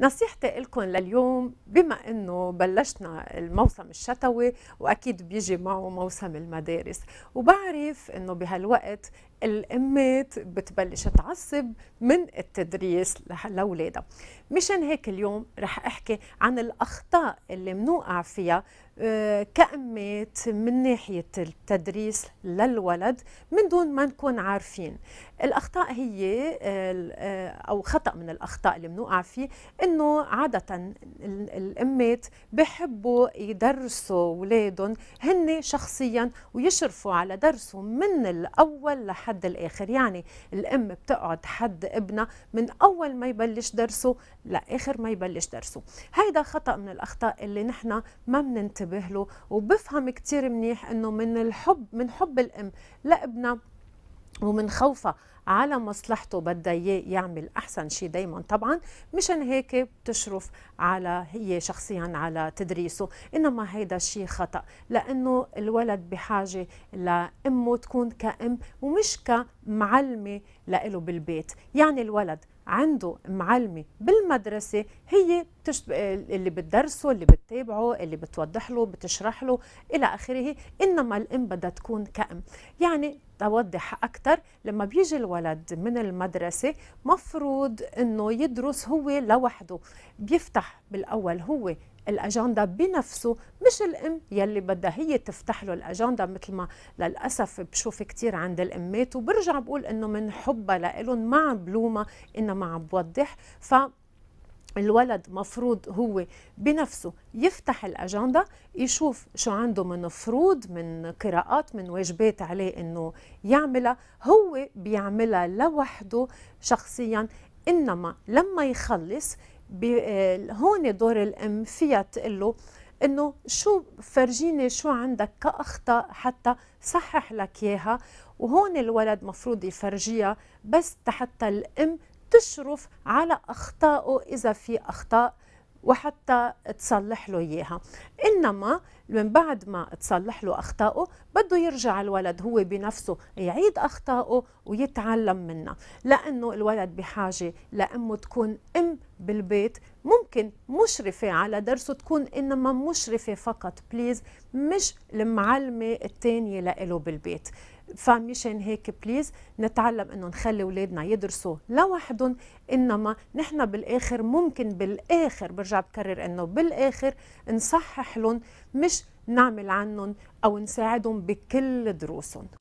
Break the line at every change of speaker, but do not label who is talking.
نصيحتي لكم لليوم بما انه بلشنا الموسم الشتوي واكيد بيجي معه موسم المدارس وبعرف انه بهالوقت الامات بتبلش تعصب من التدريس لاولادها مشان هيك اليوم رح احكي عن الاخطاء اللي منوقع فيها آه، كأمات من ناحية التدريس للولد من دون ما نكون عارفين الأخطاء هي آه، أو خطأ من الأخطاء اللي منوقع فيه لانه عاده الامات بحبوا يدرسوا اولادهم هن شخصيا ويشرفوا على درسه من الاول لحد الاخر يعني الام بتقعد حد ابنها من اول ما يبلش درسه لاخر ما يبلش درسه هيدا خطا من الاخطاء اللي نحن ما بننتبه له وبفهم كثير منيح انه من الحب من حب الام لابنها ومن خوفها على مصلحته بدها اياه يعمل احسن شيء دائما طبعا مشان هيك بتشرف على هي شخصيا على تدريسه انما هيدا الشيء خطا لانه الولد بحاجه لامه تكون كأم ومش كمعلمه لإله بالبيت يعني الولد عنده معلمة بالمدرسة هي بتش... اللي بتدرسه اللي بتتابعه اللي بتوضح له بتشرح له إلى آخره إنما الأم بدها تكون كأم يعني توضح أكثر لما بيجي الولد الولد من المدرسة مفروض أنه يدرس هو لوحده بيفتح بالأول هو الاجنده بنفسه مش الام يلي بدها هي تفتح له الاجنده مثل ما للاسف بشوف كثير عند الامات وبرجع بقول انه من حبها لإلهم ما عم بلومها إنما عم بوضح ف الولد مفروض هو بنفسه يفتح الأجندة يشوف شو عنده من فروض من قراءات من واجبات عليه أنه يعملها هو بيعملها لوحده شخصيا إنما لما يخلص آه، هون دور الأم فيها تقول له انه شو فرجيني شو عندك كاخطاء حتى صحح لك اياها وهون الولد مفروض يفرجيها بس حتى الام تشرف على أخطائه إذا في أخطاء وحتى تصلح له إياها إنما من بعد ما تصلح له أخطائه بده يرجع الولد هو بنفسه يعيد أخطائه ويتعلم منها لأنه الولد بحاجة لأمه تكون أم بالبيت ممكن مشرفة على درسه تكون إنما مشرفة فقط بليز مش المعلمة التانية لإله بالبيت فمشان هيك بليز نتعلم انه نخلي اولادنا يدرسوا لوحدهم انما نحن بالاخر ممكن بالاخر برجع بكرر انه بالاخر نصحح لهم مش نعمل عنهم او نساعدهم بكل دروسهم